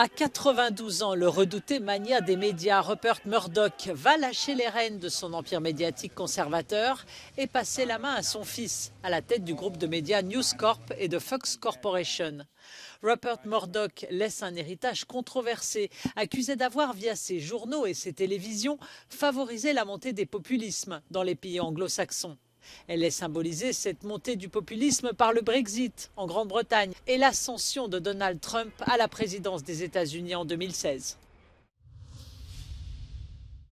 À 92 ans, le redouté mania des médias Rupert Murdoch va lâcher les rênes de son empire médiatique conservateur et passer la main à son fils, à la tête du groupe de médias News Corp et de Fox Corporation. Rupert Murdoch laisse un héritage controversé, accusé d'avoir, via ses journaux et ses télévisions, favorisé la montée des populismes dans les pays anglo-saxons. Elle est symbolisée, cette montée du populisme, par le Brexit en Grande-Bretagne et l'ascension de Donald Trump à la présidence des États-Unis en 2016.